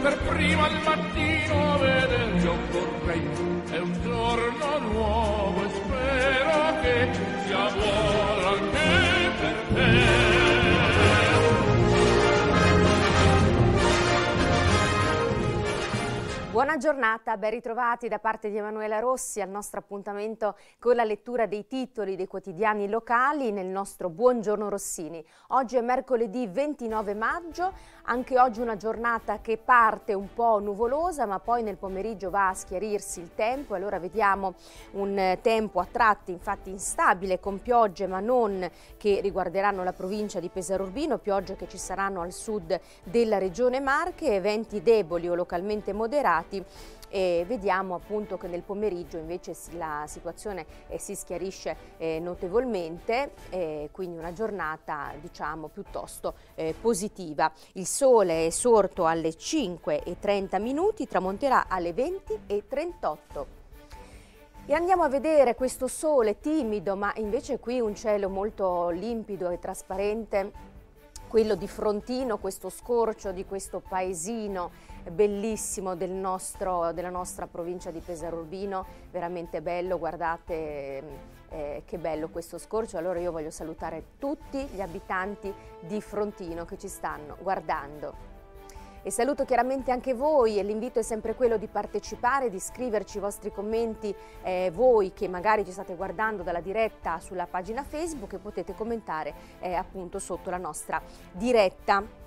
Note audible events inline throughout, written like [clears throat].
per prima il mattino vede il gioco rei. È un giorno nuovo e spero che sia buono anche per te. Buona giornata, ben ritrovati da parte di Emanuela Rossi al nostro appuntamento con la lettura dei titoli dei quotidiani locali nel nostro Buongiorno Rossini. Oggi è mercoledì 29 maggio, anche oggi una giornata che parte un po' nuvolosa ma poi nel pomeriggio va a schiarirsi il tempo. Allora vediamo un tempo a tratti infatti instabile con piogge ma non che riguarderanno la provincia di Pesaro Urbino, piogge che ci saranno al sud della regione Marche, venti deboli o localmente moderati e vediamo appunto che nel pomeriggio invece la situazione eh, si schiarisce eh, notevolmente, quindi una giornata diciamo piuttosto eh, positiva. Il sole è sorto alle 5 e 30 minuti, tramonterà alle 20 e 38 E andiamo a vedere questo sole timido, ma invece qui un cielo molto limpido e trasparente, quello di Frontino, questo scorcio di questo paesino bellissimo del nostro, della nostra provincia di Pesaro Urbino, veramente bello, guardate mm, eh, che bello questo scorcio. Allora io voglio salutare tutti gli abitanti di Frontino che ci stanno guardando. E saluto chiaramente anche voi e l'invito è sempre quello di partecipare, di scriverci i vostri commenti, eh, voi che magari ci state guardando dalla diretta sulla pagina Facebook e potete commentare eh, appunto sotto la nostra diretta.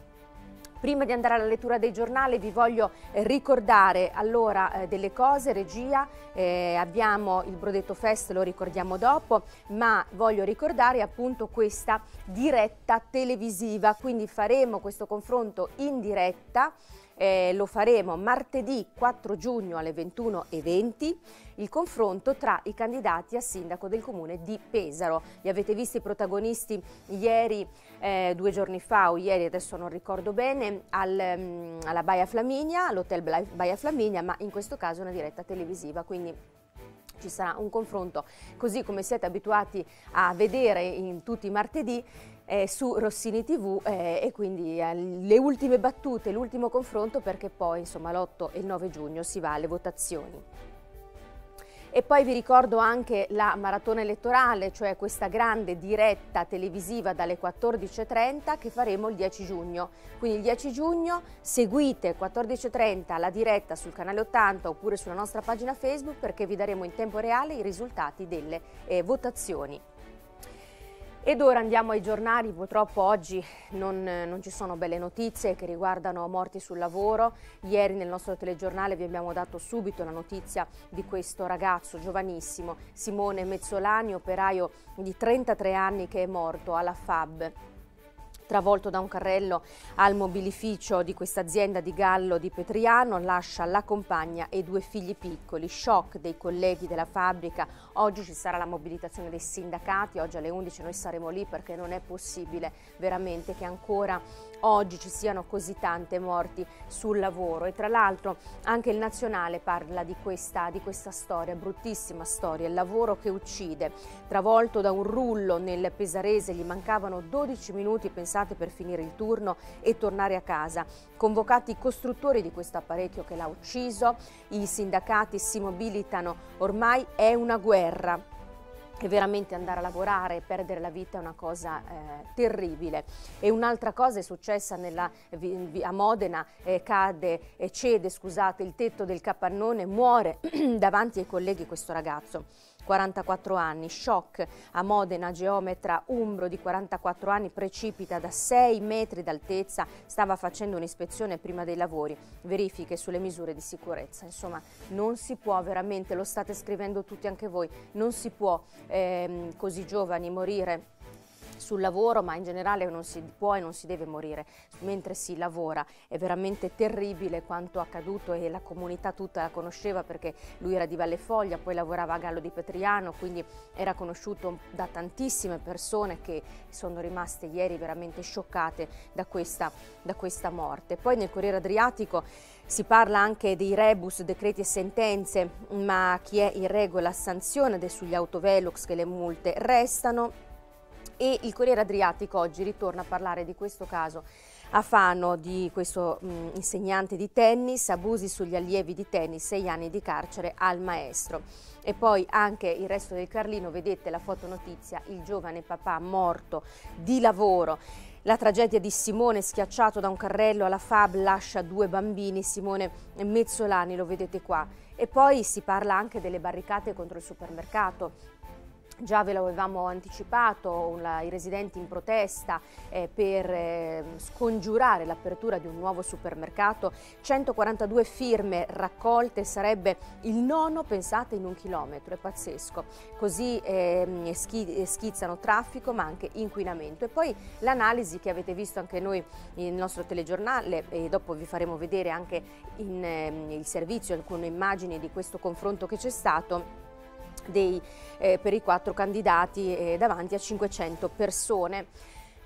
Prima di andare alla lettura dei giornali vi voglio eh, ricordare allora eh, delle cose, regia, eh, abbiamo il Brodetto Fest, lo ricordiamo dopo, ma voglio ricordare appunto questa diretta televisiva, quindi faremo questo confronto in diretta eh, lo faremo martedì 4 giugno alle 21.20, il confronto tra i candidati a sindaco del comune di Pesaro. Li avete visti i protagonisti ieri, eh, due giorni fa o ieri, adesso non ricordo bene, al, um, alla Baia Flaminia, all'hotel Baia Flaminia, ma in questo caso una diretta televisiva, quindi ci sarà un confronto così come siete abituati a vedere in tutti i martedì eh, su Rossini TV eh, e quindi eh, le ultime battute, l'ultimo confronto perché poi insomma l'8 e il 9 giugno si va alle votazioni. E poi vi ricordo anche la maratona elettorale, cioè questa grande diretta televisiva dalle 14.30 che faremo il 10 giugno. Quindi il 10 giugno seguite 14.30 la diretta sul canale 80 oppure sulla nostra pagina Facebook perché vi daremo in tempo reale i risultati delle eh, votazioni. Ed ora andiamo ai giornali, purtroppo oggi non, non, ci sono belle notizie che riguardano morti sul lavoro. Ieri nel nostro telegiornale vi abbiamo dato subito la notizia di questo ragazzo giovanissimo, Simone Mezzolani, operaio di 33 anni che è morto alla FAB travolto da un carrello al mobilificio di questa azienda di Gallo di Petriano, lascia la compagna e due figli piccoli. Shock dei colleghi della fabbrica. Oggi ci sarà la mobilitazione dei sindacati, oggi alle 11 noi saremo lì perché non è possibile veramente che ancora oggi ci siano così tante morti sul lavoro e tra l'altro anche il Nazionale parla di questa, di questa storia, bruttissima storia, il lavoro che uccide. Travolto da un rullo nel Pesarese, gli mancavano 12 minuti, pensate serate per finire il turno e tornare a casa. Convocati i costruttori di questo apparecchio che l'ha ucciso, i sindacati si mobilitano, ormai è una guerra e veramente andare a lavorare e perdere la vita è una cosa eh, terribile. E un'altra cosa è successa nella, a Modena, eh, cade, eh, cede scusate, il tetto del capannone, muore [clears throat] davanti ai colleghi questo ragazzo. 44 anni, shock a Modena, geometra Umbro di 44 anni precipita da 6 metri d'altezza, stava facendo un'ispezione prima dei lavori, verifiche sulle misure di sicurezza, insomma non si può veramente, lo state scrivendo tutti anche voi, non si può ehm, così giovani morire sul lavoro, ma in generale non si può e non si deve morire mentre si lavora. È veramente terribile quanto accaduto e la comunità tutta la conosceva perché lui era di Vallefoglia, poi lavorava a Gallo di Petriano, quindi era conosciuto da tantissime persone che sono rimaste ieri veramente scioccate da questa, da questa morte. Poi nel Corriere Adriatico si parla anche dei rebus, decreti e sentenze, ma chi è in regola sanziona ed è sugli autovelox che le multe restano e il Corriere Adriatico oggi ritorna a parlare di questo caso a Fano di questo mh, mm, insegnante di tennis, abusi sugli allievi di tennis, sei anni di carcere al maestro. E poi anche il resto del Carlino, vedete la fotonotizia, il giovane papà morto di lavoro. La tragedia di Simone schiacciato da un carrello alla Fab lascia due bambini, Simone Mezzolani lo vedete qua. E poi si parla anche delle barricate contro il supermercato, Già ve l'avevamo anticipato, la, i residenti in protesta eh, per eh, scongiurare l'apertura di un nuovo supermercato, 142 firme raccolte sarebbe il nono, pensate, in un chilometro, è pazzesco. Così eh, schi schizzano traffico ma anche inquinamento. E poi l'analisi che avete visto anche noi nel nostro telegiornale e dopo vi faremo vedere anche in, ehm, il servizio alcune immagini di questo confronto che c'è stato dei, eh, per i quattro candidati eh, davanti a 500 persone.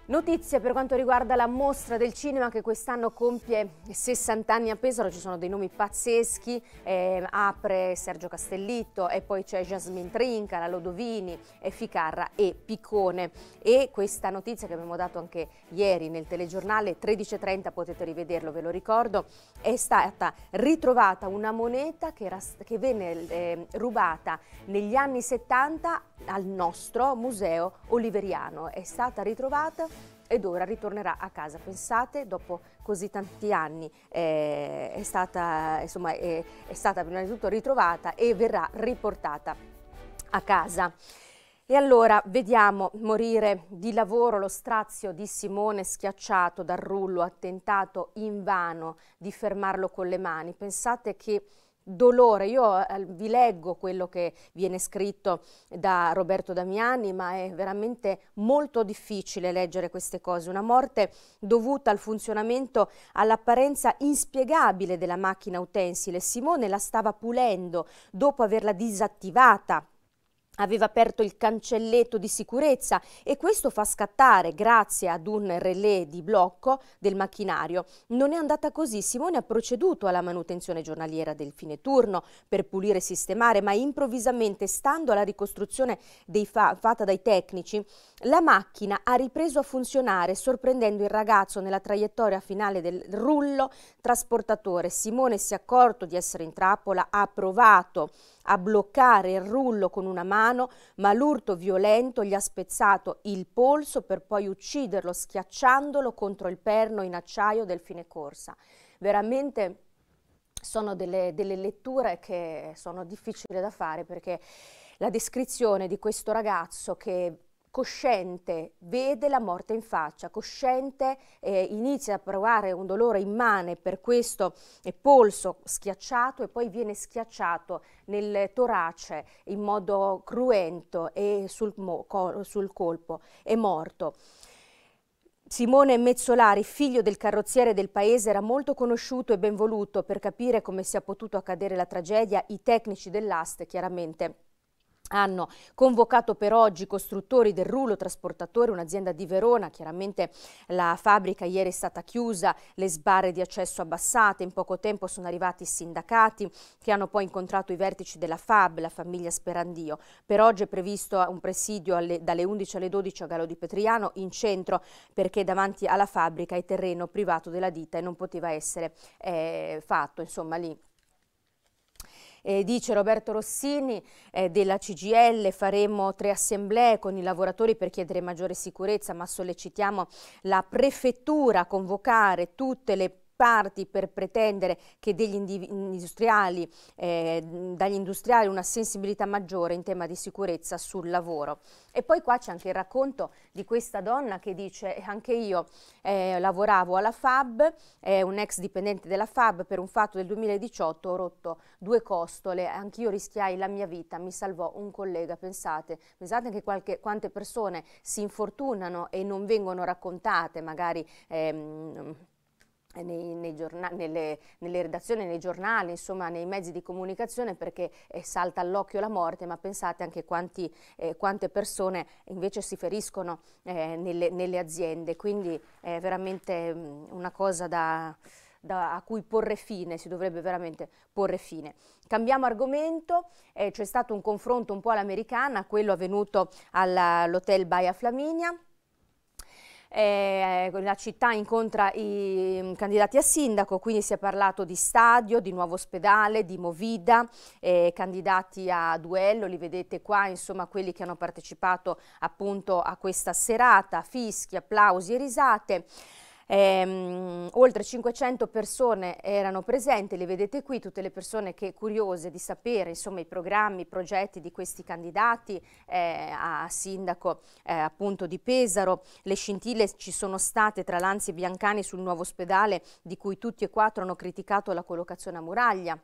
Notizie per quanto riguarda la mostra del cinema che quest'anno compie 60 anni a Pesaro, ci sono dei nomi pazzeschi, eh, apre Sergio Castellitto e poi c'è Jasmine Trinca, la Lodovini, e Ficarra e Piccone. E questa notizia che abbiamo dato anche ieri nel telegiornale 13.30, potete rivederlo, ve lo ricordo, è stata ritrovata una moneta che, era, che venne eh, rubata negli anni 70 al nostro museo oliveriano. È stata ritrovata ed ora ritornerà a casa. Pensate, dopo così tanti anni eh, è, stata, insomma, è, è stata prima di tutto ritrovata e verrà riportata a casa. E allora vediamo morire di lavoro lo strazio di Simone schiacciato dal rullo, ha tentato in vano di fermarlo con le mani. Pensate che dolore. Io eh, vi leggo quello che viene scritto da Roberto Damiani, ma è veramente molto difficile leggere queste cose. Una morte dovuta al funzionamento, all'apparenza inspiegabile della macchina utensile. Simone la stava pulendo dopo averla disattivata aveva aperto il cancelletto di sicurezza e questo fa scattare, grazie ad un relè di blocco del macchinario. Non è andata così, Simone ha proceduto alla manutenzione giornaliera del fine turno per pulire e sistemare, ma improvvisamente, stando alla ricostruzione fa fatta dai tecnici, la macchina ha ripreso a funzionare, sorprendendo il ragazzo nella traiettoria finale del rullo trasportatore. Simone si è accorto di essere in trappola, ha provato a bloccare il rullo con una mano, ma l'urto violento gli ha spezzato il polso per poi ucciderlo schiacciandolo contro il perno in acciaio del fine corsa. Veramente sono delle, delle letture che sono difficili da fare perché la descrizione di questo ragazzo che cosciente vede la morte in faccia, cosciente eh, inizia a provare un dolore immane per questo eh, polso schiacciato e poi viene schiacciato nel torace in modo cruento e sul, sul colpo, è morto. Simone Mezzolari, figlio del carrozziere del paese, era molto conosciuto e ben voluto per capire come sia potuto accadere la tragedia. I tecnici dell'AST chiaramente hanno convocato per oggi i costruttori del rulo trasportatore, un'azienda di Verona, chiaramente la fabbrica ieri è stata chiusa, le sbarre di accesso abbassate, in poco tempo sono arrivati i sindacati che hanno poi incontrato i vertici della FAB, la famiglia Sperandio. Per oggi è previsto un presidio alle, dalle 11 alle 12 a Gallo di Petriano in centro perché davanti alla fabbrica è terreno privato della ditta e non poteva essere eh, fatto, insomma lì eh, dice Roberto Rossini eh, della CGL faremo tre assemblee con i lavoratori per chiedere maggiore sicurezza ma sollecitiamo la prefettura a convocare tutte le parti per pretendere che degli industriali, eh, dagli industriali una sensibilità maggiore in tema di sicurezza sul lavoro. E poi qua c'è anche il racconto di questa donna che dice eh, anche io eh, lavoravo alla Fab, eh, un ex dipendente della Fab per un fatto del 2018 ho rotto due costole, anch'io rischiai la mia vita, mi salvò un collega, pensate, pensate anche qualche, quante persone si infortunano e non vengono raccontate, magari ehm, giornali, nelle, nelle, redazioni, nei giornali, insomma nei mezzi di comunicazione perché eh, salta all'occhio la morte, ma pensate anche quanti, eh, quante persone invece si feriscono eh, nelle, nelle, aziende, quindi è veramente mm, una cosa da... Da, a cui porre fine, si dovrebbe veramente porre fine. Cambiamo argomento, eh, c'è stato un confronto un po' all'americana, quello avvenuto all'hotel Baia Flaminia, eh, eh, la città incontra i mm, candidati a sindaco, quindi si è parlato di stadio, di nuovo ospedale, di Movida, eh, candidati a duello, li vedete qua, insomma quelli che hanno partecipato appunto a questa serata, fischi, applausi e risate. Ehm, oltre 500 persone erano presenti, le vedete qui, tutte le persone che curiose di sapere insomma, i programmi, i progetti di questi candidati eh, a sindaco eh, appunto di Pesaro. Le scintille ci sono state tra Lanzi e Biancani sul nuovo ospedale di cui tutti e quattro hanno criticato la collocazione a muraglia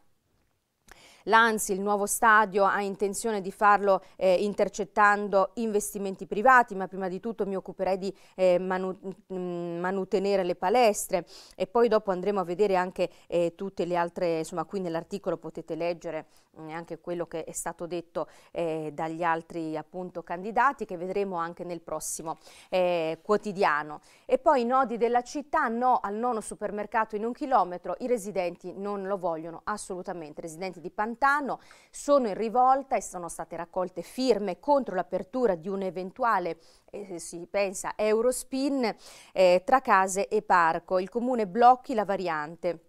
l'ANSI, il nuovo stadio, ha intenzione di farlo eh, intercettando investimenti privati, ma prima di tutto mi occuperei di eh, manu mm, manutenere le palestre e poi dopo andremo a vedere anche eh, tutte le altre, insomma qui nell'articolo potete leggere mm, anche quello che è stato detto eh, dagli altri appunto candidati che vedremo anche nel prossimo eh, quotidiano. E poi i nodi della città, no al nono supermercato in un chilometro, i residenti non lo vogliono assolutamente, residenti di Pandemia Pantano sono in rivolta e sono state raccolte firme contro l'apertura di un eventuale eh, eh, si pensa Eurospin eh, tra case e parco. Il comune blocchi la variante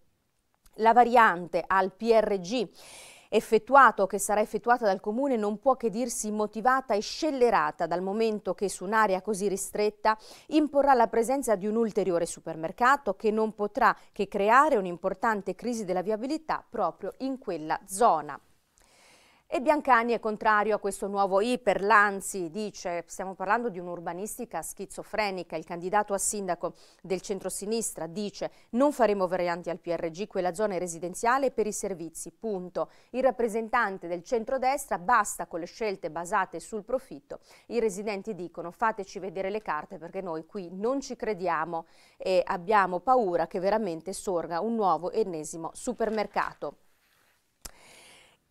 la variante al PRG effettuato o che sarà effettuata dal Comune non può che dirsi motivata e scellerata dal momento che su un'area così ristretta imporrà la presenza di un ulteriore supermercato che non potrà che creare un'importante crisi della viabilità proprio in quella zona. E Biancani è contrario a questo nuovo IPER, l'anzi dice, stiamo parlando di un'urbanistica schizofrenica, il candidato a sindaco del centrosinistra dice non faremo varianti al PRG, quella zona è residenziale per i servizi, punto. Il rappresentante del centrodestra basta con le scelte basate sul profitto, i residenti dicono fateci vedere le carte perché noi qui non ci crediamo e abbiamo paura che veramente sorga un nuovo ennesimo supermercato.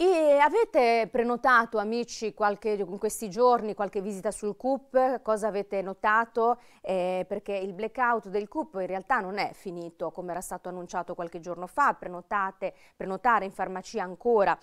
E avete prenotato, amici, qualche, in questi giorni qualche visita sul CUP? Cosa avete notato? Eh, perché il blackout del CUP in realtà non è finito, come era stato annunciato qualche giorno fa. Prenotate, prenotare in farmacia ancora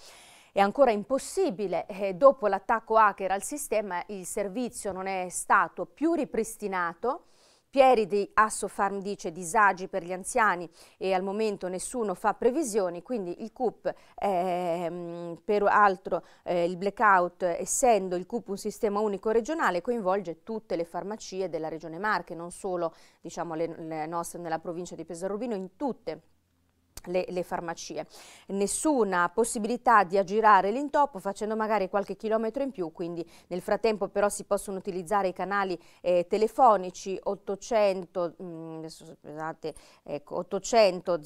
è ancora impossibile. Eh, dopo l'attacco hacker al sistema il servizio non è stato più ripristinato Pieri di Assofarm dice disagi per gli anziani e al momento nessuno fa previsioni, quindi il CUP, eh, peraltro eh, il blackout, essendo il CUP un sistema unico regionale, coinvolge tutte le farmacie della regione Marche, non solo diciamo, le, le nostre nella provincia di Pesarubino, in tutte le, le, farmacie. Nessuna possibilità di aggirare l'intoppo facendo magari qualche chilometro in più, quindi nel frattempo però si possono utilizzare i canali eh, telefonici 800, mh, mm, scusate, ecco, 800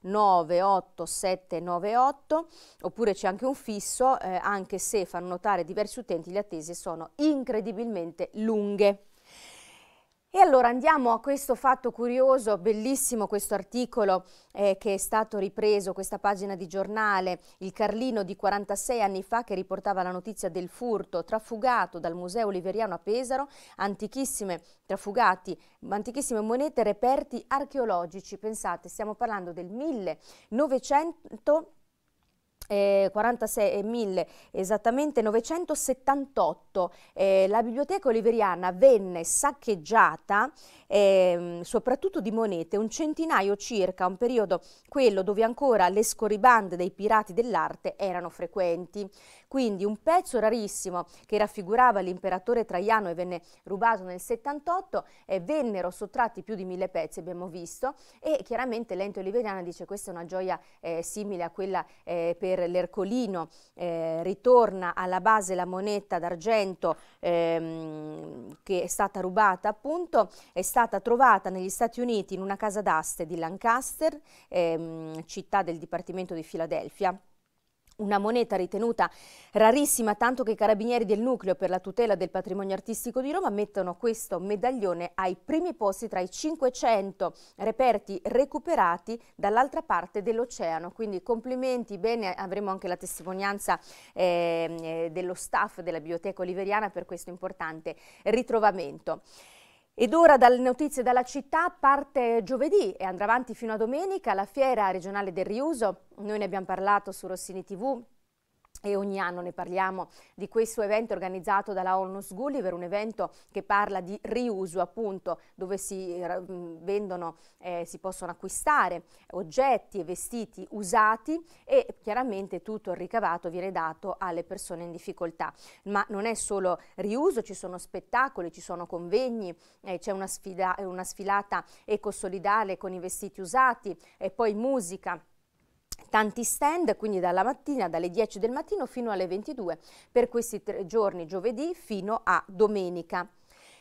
098 798 oppure c'è anche un fisso, eh, anche se fanno notare diversi utenti le attese sono incredibilmente lunghe. E allora andiamo a questo fatto curioso, bellissimo questo articolo eh, che è stato ripreso, questa pagina di giornale, il Carlino di 46 anni fa che riportava la notizia del furto trafugato dal Museo Oliveriano a Pesaro, antichissime, trafugati, antichissime monete, reperti archeologici. Pensate, stiamo parlando del 1900 eh, 46.000 eh, esattamente 978 eh, la biblioteca oliveriana venne saccheggiata eh, soprattutto di monete un centinaio circa un periodo quello dove ancora le scorribande dei pirati dell'arte erano frequenti quindi un pezzo rarissimo che raffigurava l'imperatore Traiano e venne rubato nel 78, eh, vennero sottratti più di mille pezzi, abbiamo visto, e chiaramente l'ente oliveriana dice questa è una gioia eh, simile a quella eh, per l'Ercolino, eh, ritorna alla base la moneta d'argento ehm, che è stata rubata appunto, è stata trovata negli Stati Uniti in una casa d'aste di Lancaster, ehm, città del Dipartimento di Filadelfia. Una moneta ritenuta rarissima, tanto che i carabinieri del nucleo per la tutela del patrimonio artistico di Roma mettono questo medaglione ai primi posti tra i 500 reperti recuperati dall'altra parte dell'oceano. Quindi complimenti, bene, avremo anche la testimonianza eh, dello staff della Biblioteca Oliveriana per questo importante ritrovamento. Ed ora dalle notizie dalla città parte giovedì e andrà avanti fino a domenica la fiera regionale del riuso. Noi ne abbiamo parlato su Rossini TV, e ogni anno ne parliamo di questo evento organizzato dalla Onlus Gulliver, un evento che parla di riuso appunto, dove si eh, vendono, eh, si possono acquistare oggetti e vestiti usati e chiaramente tutto il ricavato viene dato alle persone in difficoltà. Ma non è solo riuso, ci sono spettacoli, ci sono convegni, eh, c'è una, una, sfilata ecosolidale con i vestiti usati e poi musica tanti stand, quindi dalla mattina, dalle 10 del mattino fino alle 22 per questi tre giorni, giovedì fino a domenica.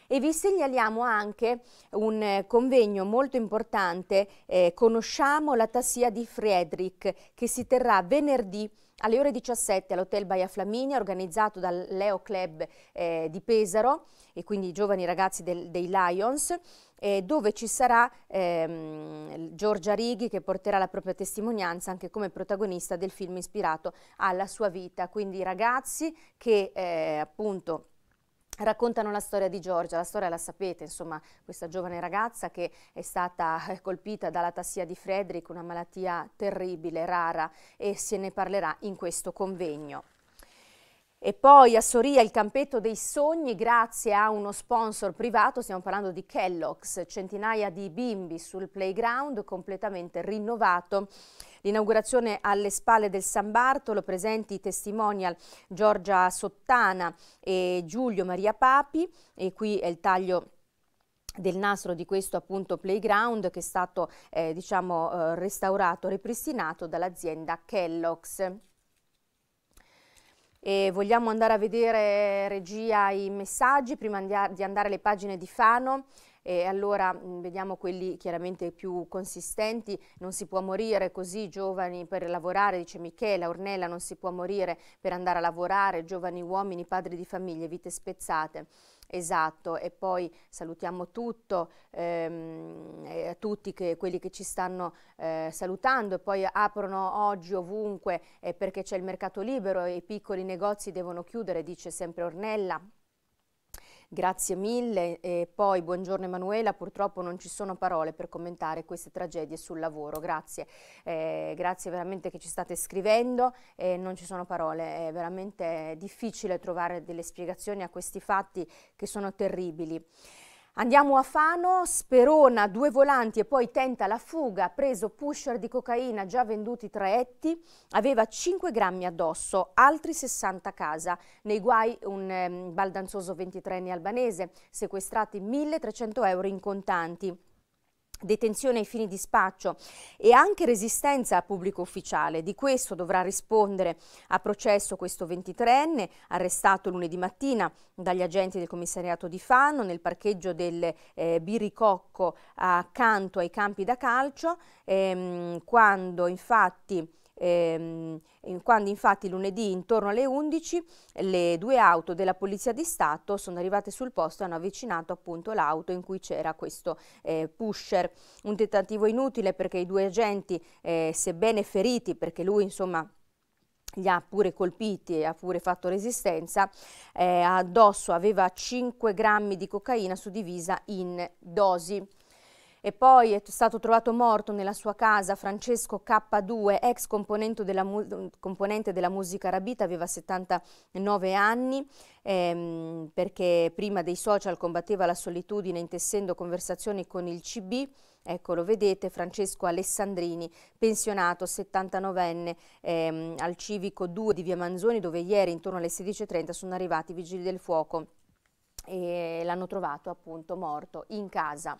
E vi segnaliamo anche un eh, convegno molto importante, eh, Conosciamo la tassia di Friedrich, che si terrà venerdì alle ore 17 all'Hotel Baia Flaminia, organizzato dal Leo Club eh, di Pesaro, e quindi i giovani ragazzi del, dei Lions, eh, dove ci sarà ehm, Giorgia Righi che porterà la propria testimonianza anche come protagonista del film ispirato alla sua vita. Quindi ragazzi che eh, appunto raccontano la storia di Giorgia, la storia la sapete, insomma, questa giovane ragazza che è stata eh, colpita dalla tassia di Frederick, una malattia terribile, rara e se ne parlerà in questo convegno. E poi a Soria il campetto dei sogni grazie a uno sponsor privato, stiamo parlando di Kellogg's, centinaia di bimbi sul playground completamente rinnovato L'inaugurazione alle spalle del San Bartolo presenti i testimonial Giorgia Sottana e Giulio Maria Papi e qui è il taglio del nastro di questo appunto playground che è stato eh, diciamo eh, restaurato, ripristinato dall'azienda Kellogg's. E vogliamo andare a vedere regia i messaggi prima di andare alle pagine di Fano e allora mm, vediamo quelli chiaramente più consistenti, non si può morire così giovani per lavorare, dice Michela, Ornella, non si può morire per andare a lavorare, giovani uomini, padri di famiglie, vite spezzate. Esatto, e poi salutiamo tutto, ehm, eh, tutti che, quelli che ci stanno eh, salutando e poi aprono oggi ovunque eh, perché c'è il mercato libero e i piccoli negozi devono chiudere, dice sempre Ornella. Grazie mille e poi buongiorno Emanuela, purtroppo non ci sono parole per commentare queste tragedie sul lavoro, grazie, eh, grazie veramente che ci state scrivendo, eh, non ci sono parole, è veramente difficile trovare delle spiegazioni a questi fatti che sono terribili. Andiamo a Fano, Sperona, due volanti e poi tenta la fuga, preso pusher di cocaina già venduti tra etti, aveva 5 grammi addosso, altri 60 a casa. Nei guai un eh, baldanzoso 23enne albanese, sequestrati 1300 euro in contanti detenzione ai fini di spaccio e anche resistenza a pubblico ufficiale. Di questo dovrà rispondere a processo questo 23enne, arrestato lunedì mattina dagli agenti del commissariato di Fano nel parcheggio del eh, Biricocco accanto ai campi da calcio, ehm, quando infatti ehm, quando infatti lunedì intorno alle 11 le due auto della Polizia di Stato sono arrivate sul posto e hanno avvicinato appunto l'auto in cui c'era questo eh, pusher. Un tentativo inutile perché i due agenti, eh, sebbene feriti, perché lui insomma li ha pure colpiti e ha pure fatto resistenza, eh, addosso aveva 5 grammi di cocaina suddivisa in dosi. E poi è stato trovato morto nella sua casa Francesco K2, ex componente della, mu componente della musica rabita, aveva 79 anni, ehm, perché prima dei social combatteva la solitudine intessendo conversazioni con il CB. Ecco, lo vedete, Francesco Alessandrini, pensionato, 79enne, ehm, al civico 2 di Via Manzoni, dove ieri intorno alle 16.30 sono arrivati i vigili del fuoco e l'hanno trovato appunto morto in casa.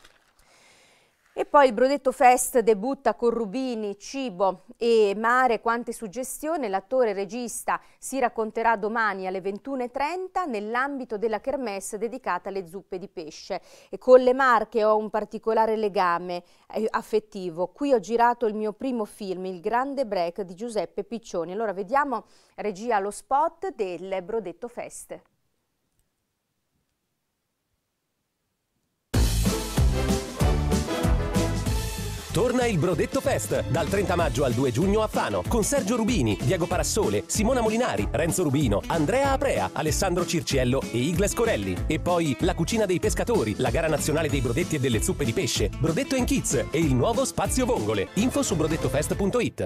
E poi il Brodetto Fest debutta con Rubini, Cibo e Mare, quante suggestioni, L'attore e regista si racconterà domani alle 21.30 nell'ambito della kermesse dedicata alle zuppe di pesce. E con le Marche ho un particolare legame eh, affettivo. Qui ho girato il mio primo film, Il Grande Break di Giuseppe Piccioni. Allora vediamo regia allo spot del Brodetto Fest. Torna il Brodetto Fest dal 30 maggio al 2 giugno a Fano con Sergio Rubini, Diego Parassole, Simona Molinari, Renzo Rubino, Andrea Aprea, Alessandro Circiello e Igles Corelli. E poi la cucina dei pescatori, la gara nazionale dei brodetti e delle zuppe di pesce, Brodetto in Kids e il nuovo spazio vongole. Info su brodettofest.it.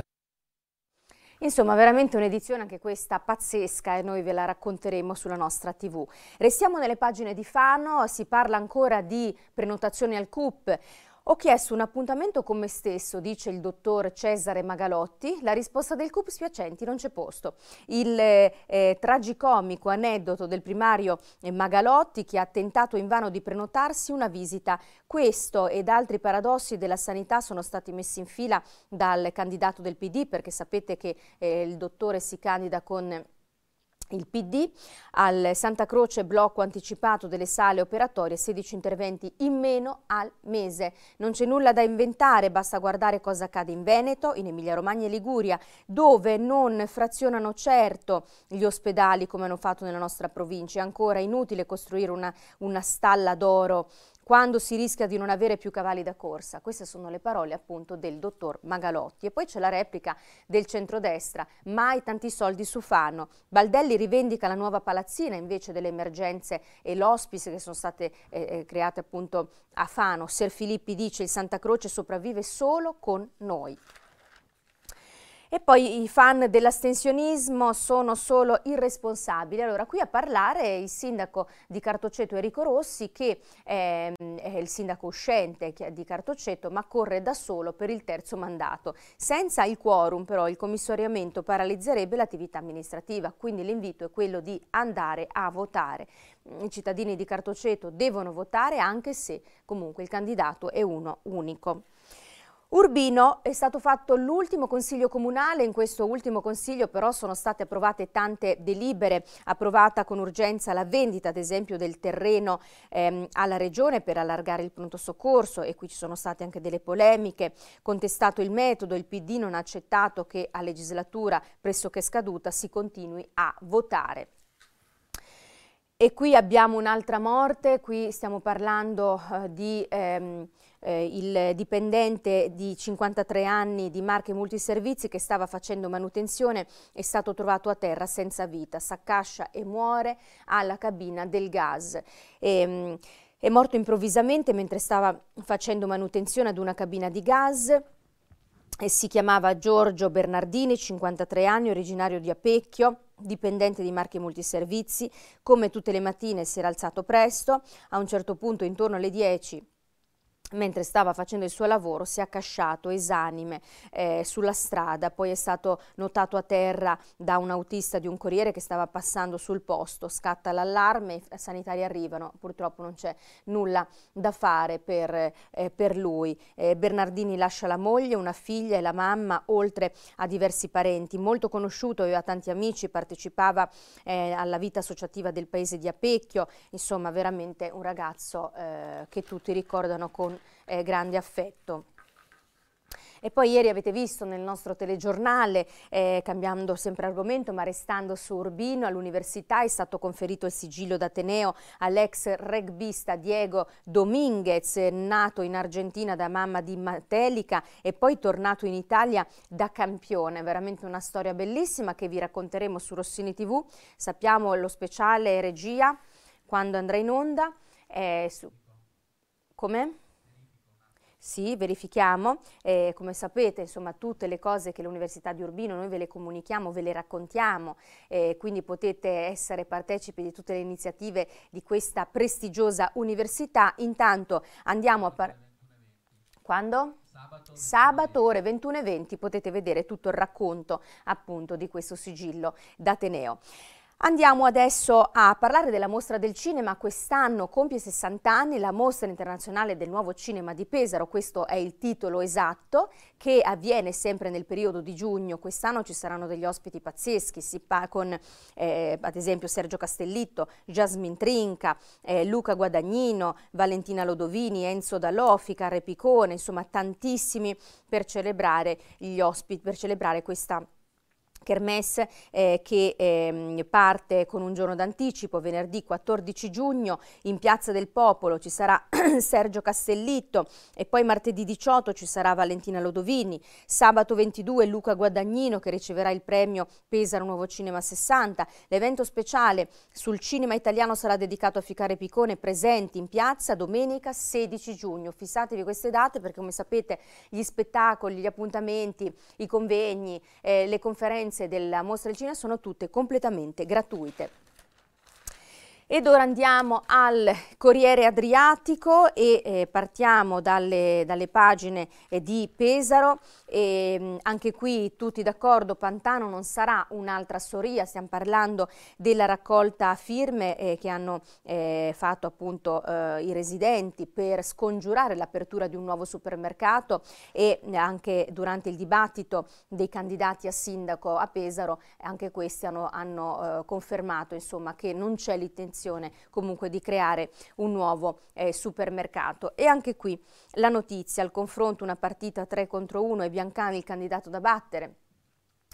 Insomma, veramente un'edizione anche questa pazzesca e noi ve la racconteremo sulla nostra TV. Restiamo nelle pagine di Fano, si parla ancora di prenotazioni al CUP. Ho chiesto un appuntamento con me stesso, dice il dottor Cesare Magalotti. La risposta del CUP spiacenti non c'è posto. Il eh, eh tragicomico aneddoto del primario eh, Magalotti che ha tentato invano di prenotarsi una visita. Questo ed altri paradossi della sanità sono stati messi in fila dal candidato del PD perché sapete che eh, il dottore si candida con il PD al Santa Croce blocco anticipato delle sale operatorie, 16 interventi in meno al mese. Non c'è nulla da inventare, basta guardare cosa accade in Veneto, in Emilia Romagna e Liguria, dove non frazionano certo gli ospedali come hanno fatto nella nostra provincia. È ancora inutile costruire una, una stalla d'oro quando si rischia di non avere più cavalli da corsa. Queste sono le parole appunto del dottor Magalotti. E poi c'è la replica del centrodestra, mai tanti soldi su Fano. Baldelli rivendica la nuova palazzina invece delle emergenze e l'ospice che sono state eh, eh, create appunto a Fano. Ser Filippi dice il Santa Croce sopravvive solo con noi. E poi i fan dell'astensionismo sono solo irresponsabili. Allora, qui a parlare il sindaco di Cartoceto Enrico Rossi, che è, ehm, è il sindaco uscente di Cartoceto, ma corre da solo per il terzo mandato. Senza il quorum, però, il commissariamento paralizzerebbe l'attività amministrativa, quindi l'invito è quello di andare a votare. I cittadini di Cartoceto devono votare anche se comunque il candidato è uno unico. Urbino è stato fatto l'ultimo consiglio comunale, in questo ultimo consiglio però sono state approvate tante delibere, approvata con urgenza la vendita ad esempio del terreno ehm, alla regione per allargare il pronto soccorso e qui ci sono state anche delle polemiche, contestato il metodo, il PD non ha accettato che a legislatura pressoché scaduta si continui a votare e qui abbiamo un'altra morte, qui stiamo parlando eh, di ehm, eh, il dipendente di 53 anni di Marche Multiservizi che stava facendo manutenzione, è stato trovato a terra senza vita, s'accascia e muore alla cabina del gas. E, ehm, è morto improvvisamente mentre stava facendo manutenzione ad una cabina di gas si chiamava Giorgio Bernardini, 53 anni, originario di Apecchio dipendente di marche multiservizi, come tutte le mattine si era alzato presto, a un certo punto intorno alle 10 mentre stava facendo il suo lavoro si è accasciato esanime eh, sulla strada, poi è stato notato a terra da un autista di un corriere che stava passando sul posto, scatta l'allarme, i sanitari arrivano, purtroppo non c'è nulla da fare per, eh, per lui. Eh, Bernardini lascia la moglie, una figlia e la mamma, oltre a diversi parenti, molto conosciuto, aveva tanti amici, partecipava eh, alla vita associativa del paese di Apecchio, insomma veramente un ragazzo eh, che tutti ricordano con eh, grande affetto. E poi ieri avete visto nel nostro telegiornale, eh, cambiando sempre argomento ma restando su Urbino, all'università è stato conferito il sigillo d'Ateneo all'ex rugbista Diego Dominguez, nato in Argentina da mamma di Matelica e poi tornato in Italia da campione. Veramente una storia bellissima che vi racconteremo su Rossini TV. Sappiamo lo speciale regia quando andrà in onda. Eh, su... Come? Sì, verifichiamo, eh, come sapete insomma tutte le cose che l'Università di Urbino noi ve le comunichiamo, ve le raccontiamo, eh, quindi potete essere partecipi di tutte le iniziative di questa prestigiosa università. Intanto andiamo a parlare... Quando? Sabato ore 21.20 potete vedere tutto il racconto appunto di questo sigillo d'Ateneo. Andiamo adesso a parlare della mostra del cinema. Quest'anno compie 60 anni la mostra internazionale del nuovo cinema di Pesaro, questo è il titolo esatto, che avviene sempre nel periodo di giugno. Quest'anno ci saranno degli ospiti pazzeschi, con eh, ad esempio Sergio Castellitto, Jasmine Trinca, eh, Luca Guadagnino, Valentina Lodovini, Enzo Dalofica, Repicone, insomma tantissimi per celebrare, gli ospiti, per celebrare questa mostra kermesse eh, che eh, parte con un giorno d'anticipo, venerdì 14 giugno in Piazza del Popolo ci sarà [clears throat] Sergio Castellitto e poi martedì 18 ci sarà Valentina Lodovini, sabato 22 Luca Guadagnino che riceverà il premio Pesaro Nuovo Cinema 60. L'evento speciale sul cinema italiano sarà dedicato a Ficare Piccone presenti in piazza domenica 16 giugno. Fissatevi queste date perché come sapete gli spettacoli, gli appuntamenti, i convegni, eh, le conferenze mense della Mostra del Cinema sono tutte completamente gratuite. Ed ora andiamo al Corriere Adriatico e eh, partiamo dalle, dalle pagine eh, di Pesaro. E, ehm, anche qui tutti d'accordo, Pantano non sarà un'altra soria, stiamo parlando della raccolta firme eh, che hanno eh, fatto appunto eh, i residenti per scongiurare l'apertura di un nuovo supermercato e eh, anche durante il dibattito dei candidati a sindaco a Pesaro anche questi hanno, hanno confermato insomma, che non c'è l'intenzione intenzione comunque di creare un nuovo eh, supermercato. E anche qui la notizia, al confronto una partita 3 contro 1 e Biancani il candidato da battere.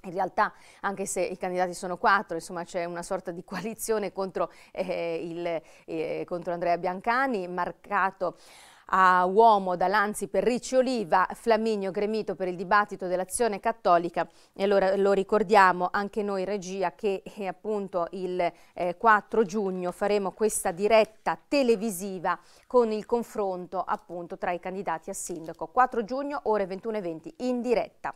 In realtà, anche se i candidati sono quattro, insomma c'è una sorta di coalizione contro, eh, il, eh, contro Andrea Biancani, marcato a uomo da Lanzi per Ricci Oliva, Flaminio gremito per il dibattito dell'azione cattolica e allora lo ricordiamo anche noi regia che eh, appunto il eh, 4 giugno faremo questa diretta televisiva con il confronto appunto tra i candidati a sindaco. 4 giugno ore 21.20 in diretta.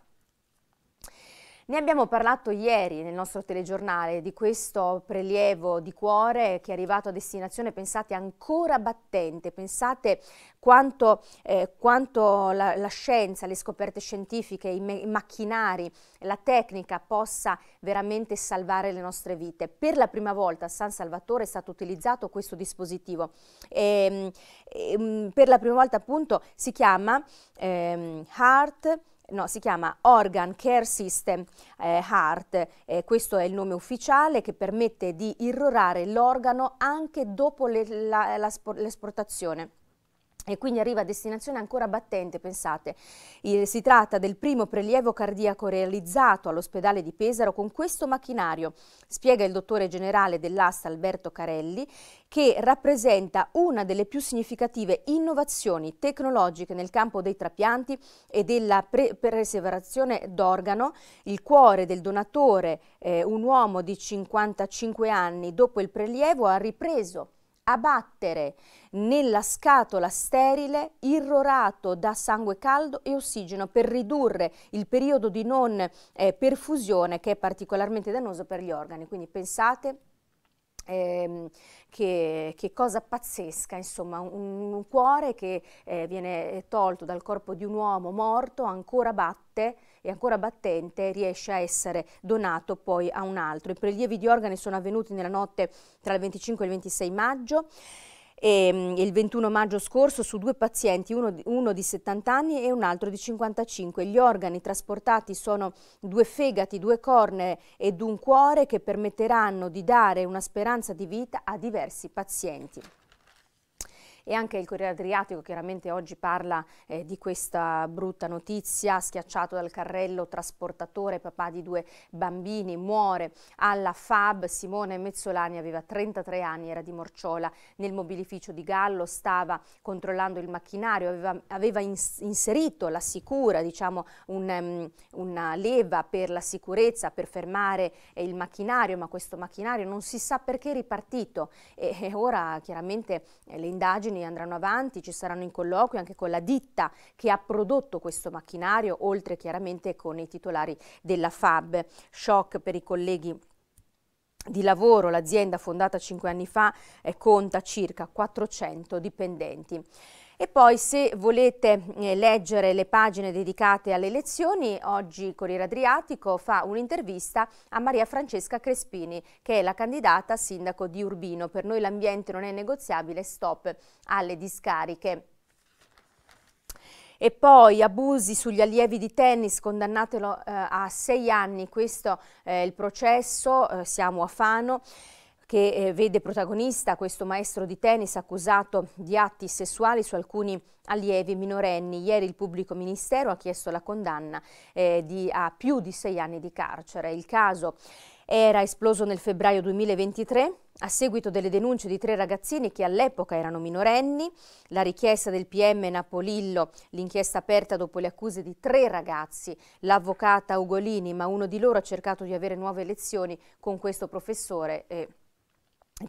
Ne abbiamo parlato ieri nel nostro telegiornale di questo prelievo di cuore che è arrivato a destinazione, pensate, ancora battente, pensate quanto, eh, quanto la, la, scienza, le scoperte scientifiche, i, i, macchinari, la tecnica possa veramente salvare le nostre vite. Per la prima volta a San Salvatore è stato utilizzato questo dispositivo. E, ehm, e, ehm, per la prima volta appunto si chiama ehm, Heart no, si chiama Organ Care System eh, Heart, eh, questo è il nome ufficiale che permette di irrorare l'organo anche dopo l'esportazione e quindi arriva a destinazione ancora battente, pensate. si tratta del primo prelievo cardiaco realizzato all'ospedale di Pesaro con questo macchinario, spiega il dottore generale dell'asta Alberto Carelli, che rappresenta una delle più significative innovazioni tecnologiche nel campo dei trapianti e della pre perseverazione d'organo. Il cuore del donatore, eh, un uomo di 55 anni, dopo il prelievo ha ripreso a battere nella scatola sterile irrorato da sangue caldo e ossigeno per ridurre il periodo di non eh, perfusione che è particolarmente dannoso per gli organi. Quindi pensate eh, che, che, cosa pazzesca, insomma, un, un cuore che eh, viene tolto dal corpo di un uomo morto ancora batte e ancora battente riesce a essere donato poi a un altro. I prelievi di organi sono avvenuti nella notte tra il 25 e il 26 maggio e, mm, il 21 maggio scorso su due pazienti, uno, uno, di 70 anni e un altro di 55. Gli organi trasportati sono due fegati, due corne ed un cuore che permetteranno di dare una speranza di vita a diversi pazienti e anche il Corriere Adriatico chiaramente oggi parla eh, di questa brutta notizia, schiacciato dal carrello trasportatore, papà di due bambini, muore alla FAB, Simone Mezzolani aveva 33 anni, era di Morciola, nel mobilificio di Gallo, stava controllando il macchinario, aveva, aveva ins inserito la sicura, diciamo un, um, una leva per la sicurezza, per fermare eh, il macchinario, ma questo macchinario non si sa perché è ripartito e, e ora chiaramente eh, le indagini azioni andranno avanti, ci saranno in colloqui anche con la ditta che ha prodotto questo macchinario, oltre chiaramente con i titolari della FAB. Shock per i colleghi di lavoro, l'azienda fondata cinque anni fa eh, conta circa 400 dipendenti. E poi se volete eh, leggere le pagine dedicate alle elezioni, oggi Corriere Adriatico fa un'intervista a Maria Francesca Crespini, che è la candidata sindaco di Urbino. Per noi l'ambiente non è negoziabile, stop alle discariche. E poi abusi sugli allievi di tennis, condannatelo eh, a sei anni, questo è il processo, eh, siamo a Fano che eh, vede protagonista questo maestro di tennis accusato di atti sessuali su alcuni allievi minorenni. Ieri il pubblico ministero ha chiesto la condanna eh, di, a più di sei anni di carcere. Il caso era esploso nel febbraio 2023 a seguito delle denunce di tre ragazzini che all'epoca erano minorenni, la richiesta del PM Napolillo, l'inchiesta aperta dopo le accuse di tre ragazzi, l'avvocata Ugolini, ma uno di loro ha cercato di avere nuove lezioni con questo professore e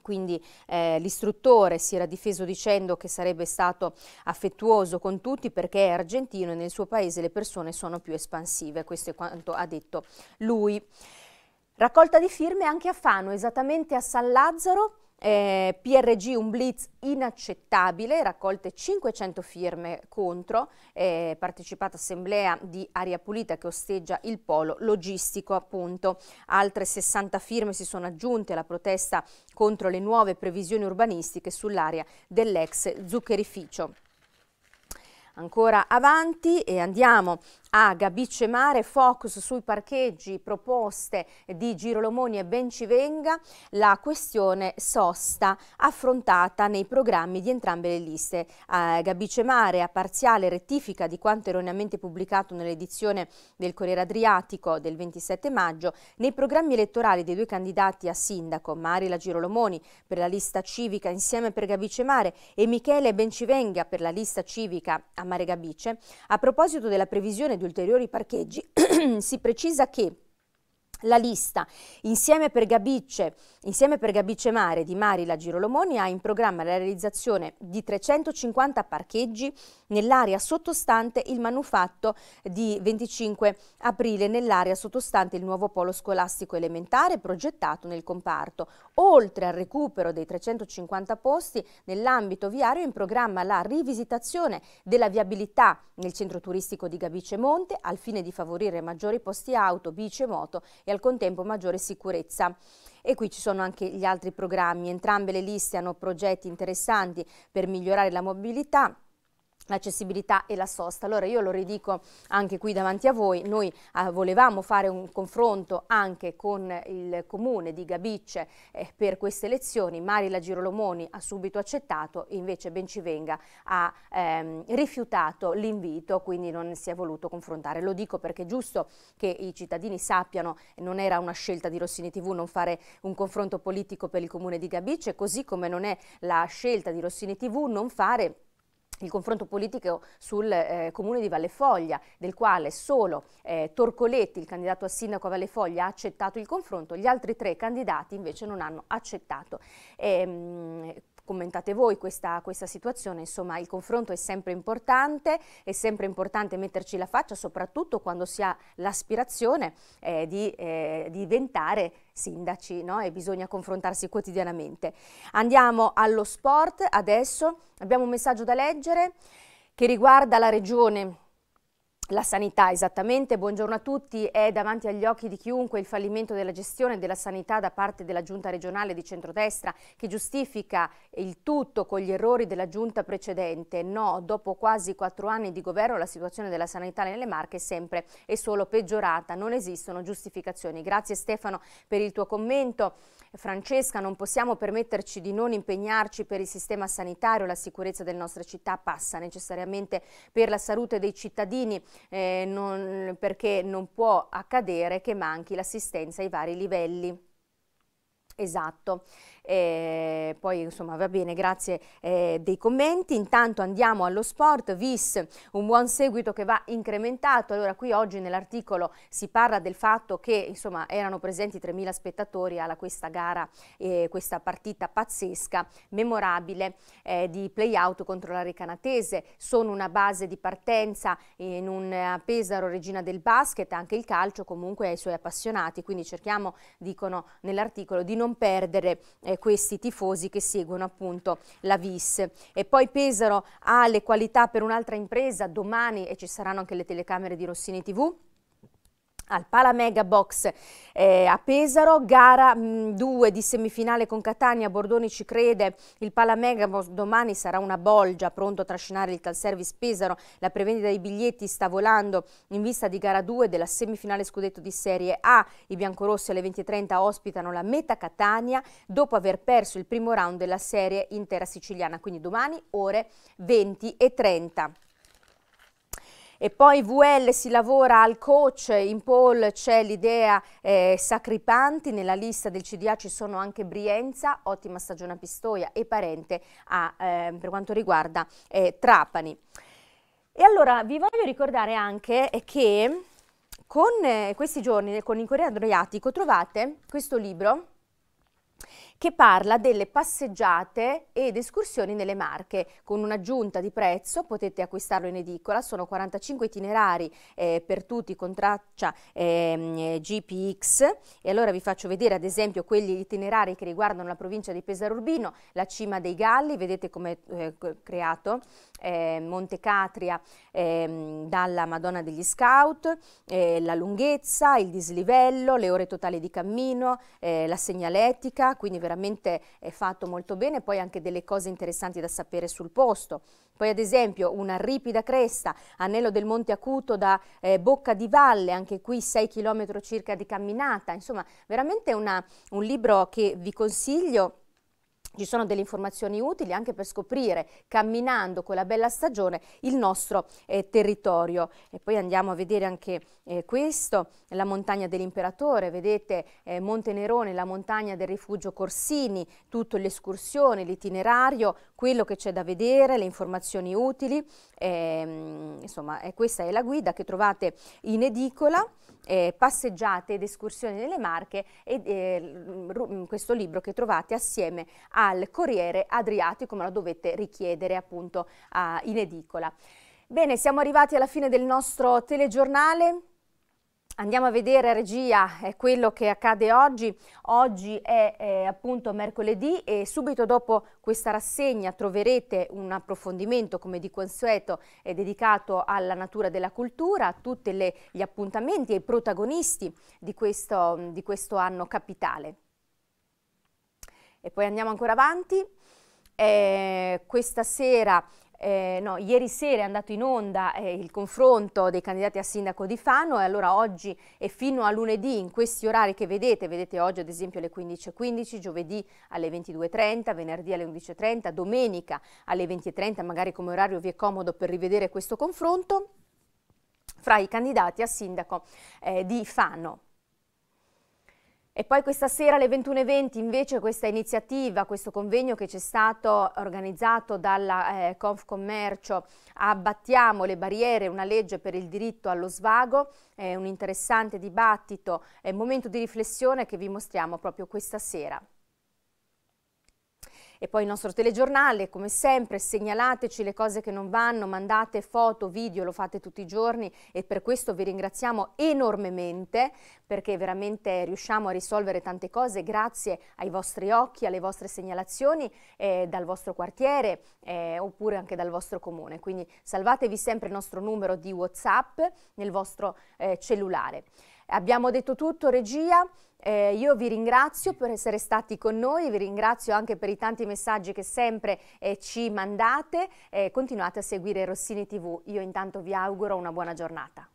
quindi eh, l'istruttore si era difeso dicendo che sarebbe stato affettuoso con tutti perché è argentino e nel suo paese le persone sono più espansive, questo è quanto ha detto lui. Raccolta di firme anche a Fano, esattamente a San Lazzaro, eh, PRG un blitz inaccettabile, raccolte 500 firme contro, eh, partecipata assemblea di Aria Pulita che osteggia il polo logistico appunto. Altre 60 firme si sono aggiunte alla protesta contro le nuove previsioni urbanistiche sull'area dell'ex zuccherificio. Ancora avanti e andiamo a Bice Mare, focus sui parcheggi, proposte di Girolomoni e Bencivenga, la questione sosta affrontata nei programmi di entrambe le liste. A Bice Mare a parziale rettifica di quanto erroneamente pubblicato nell'edizione del Corriere Adriatico del 27 maggio, nei programmi elettorali dei due candidati a sindaco, Marila Girolomoni per la lista civica insieme per Gabice Mare e Michele Bencivenga per la lista civica a Mare Gabice, a proposito della previsione di ulteriori parcheggi, [clears throat] si precisa che la lista insieme per, Gabicce, insieme per Gabice Mare di la Girolomoni ha in programma la realizzazione di 350 parcheggi nell'area sottostante il manufatto di 25 aprile nell'area sottostante il nuovo polo scolastico elementare progettato nel comparto. Oltre al recupero dei 350 posti nell'ambito viario è in programma la rivisitazione della viabilità nel centro turistico di Gabice Monte al fine di favorire maggiori posti auto, bici e moto e al contempo maggiore sicurezza e qui ci sono anche gli altri programmi. Entrambe le liste hanno progetti interessanti per migliorare la mobilità l'accessibilità e la sosta. Allora io lo ridico anche qui davanti a voi, noi eh, volevamo fare un confronto anche con il comune di Gabicce eh, per queste elezioni, Marila Girolomoni ha subito accettato, invece Bencivenga ha ehm, rifiutato l'invito, quindi non si è voluto confrontare. Lo dico perché è giusto che i cittadini sappiano, non era una scelta di Rossini TV non fare un confronto politico per il comune di Gabicce, così come non è la scelta di Rossini TV non fare il confronto politico sul eh, comune di Valle Foglia, del quale solo eh, Torcoletti, il candidato a sindaco a Valle Foglia, ha accettato il confronto, gli altri tre candidati invece non hanno accettato. E, ehm, commentate voi questa, questa situazione, insomma il confronto è sempre importante, è sempre importante metterci la faccia, soprattutto quando si ha l'aspirazione eh, di, eh, diventare sindaci no? e bisogna confrontarsi quotidianamente. Andiamo allo sport adesso, abbiamo un messaggio da leggere che riguarda la regione la sanità, esattamente. Buongiorno a tutti. È davanti agli occhi di chiunque il fallimento della gestione della sanità da parte della giunta regionale di centrodestra che giustifica il tutto con gli errori della giunta precedente. No, dopo quasi quattro anni di governo la situazione della sanità nelle Marche è sempre e solo peggiorata. Non esistono giustificazioni. Grazie Stefano per il tuo commento. Francesca, non possiamo permetterci di non impegnarci per il sistema sanitario. La sicurezza delle nostre città passa necessariamente per la salute dei cittadini eh, non, perché non può accadere che manchi l'assistenza ai vari livelli. Esatto eh, poi insomma va bene, grazie eh, dei commenti. Intanto andiamo allo sport, VIS, un buon seguito che va incrementato. Allora qui oggi nell'articolo si parla del fatto che insomma erano presenti 3.000 spettatori alla questa gara, eh, questa partita pazzesca, memorabile eh, di play-out contro la Recanatese. Sono una base di partenza in un Pesaro regina del basket, anche il calcio comunque ai suoi appassionati, quindi cerchiamo, dicono nell'articolo, di non perdere eh, questi tifosi che seguono appunto la VIS. E poi Pesaro ha le qualità per un'altra impresa domani e ci saranno anche le telecamere di Rossini TV al Palamega Box eh, a Pesaro, gara 2 mm, di semifinale con Catania, Bordoni ci crede, il Palamega domani sarà una bolgia, pronto a trascinare il Service Pesaro, la prevendita dei biglietti sta volando in vista di gara 2 della semifinale scudetto di Serie A, i biancorossi alle 20.30 ospitano la Meta Catania dopo aver perso il primo round della serie intera siciliana, quindi domani ore 20.30. E poi VL si lavora al coach, in poll c'è l'idea eh, Sacripanti, nella lista del CDA ci sono anche Brienza, ottima stagione a Pistoia e parente a, eh, per quanto riguarda eh, Trapani. E allora vi voglio ricordare anche che con eh, questi giorni, con il Corriere Adriatico, trovate questo libro che parla delle passeggiate ed escursioni nelle Marche. Con un'aggiunta di prezzo potete acquistarlo in edicola, sono 45 itinerari eh, per tutti con traccia eh, GPX e allora vi faccio vedere ad esempio quegli itinerari che riguardano la provincia di Pesaro Urbino, la cima dei Galli, vedete come è eh, creato, ehm, Monte Catria ehm, dalla Madonna degli Scout, eh, la lunghezza, il dislivello, le ore totali di cammino, eh, la segnaletica, quindi veramente veramente fatto molto bene, poi anche delle cose interessanti da sapere sul posto. Poi ad esempio una ripida cresta, anello del Monte Acuto da eh, Bocca di Valle, anche qui 6 km circa di camminata, insomma veramente una, un libro che vi consiglio ci sono delle informazioni utili anche per scoprire camminando con la bella stagione il nostro eh, territorio e poi andiamo a vedere anche eh, questo la montagna dell'imperatore vedete eh, Monte Nerone la montagna del rifugio Corsini tutto l'escursione l'itinerario quello che c'è da vedere le informazioni utili ehm, insomma eh, questa è la guida che trovate in edicola eh, passeggiate ed escursioni nelle Marche e eh, questo libro che trovate assieme a al Corriere Adriatico, ma lo dovete richiedere appunto a, in edicola. Bene, siamo arrivati alla fine del nostro telegiornale. Andiamo a vedere a regia eh, quello che accade oggi. Oggi è eh, appunto mercoledì e subito dopo questa rassegna troverete un approfondimento come di consueto eh, dedicato alla natura della cultura, a tutti gli appuntamenti e i protagonisti di questo, di questo anno capitale e poi andiamo ancora avanti. Eh, questa sera, eh, no, ieri sera è andato in onda eh, il confronto dei candidati a sindaco di Fano e allora oggi e fino a lunedì in questi orari che vedete, vedete oggi ad esempio alle 15.15, giovedì alle 22.30, venerdì alle 11.30, domenica alle 20.30, magari come orario vi è comodo per rivedere questo confronto fra i candidati a sindaco eh, di Fano. E poi questa sera alle 21.20 invece questa iniziativa, questo convegno che c'è stato organizzato dalla eh, Confcommercio Abbattiamo le barriere, una legge per il diritto allo svago, è un interessante dibattito, è un momento di riflessione che vi mostriamo proprio questa sera. E poi il nostro telegiornale, come sempre, segnalateci le cose che non vanno, mandate foto, video, lo fate tutti i giorni e per questo vi ringraziamo enormemente perché veramente riusciamo a risolvere tante cose grazie ai vostri occhi, alle vostre segnalazioni eh, dal vostro quartiere eh, oppure anche dal vostro comune. Quindi salvatevi sempre il nostro numero di WhatsApp nel vostro eh, cellulare. Abbiamo detto tutto, regia. Eh, io vi ringrazio per essere stati con noi, vi ringrazio anche per i tanti messaggi che sempre eh, ci mandate. Eh, continuate a seguire Rossini TV. Io intanto vi auguro una buona giornata.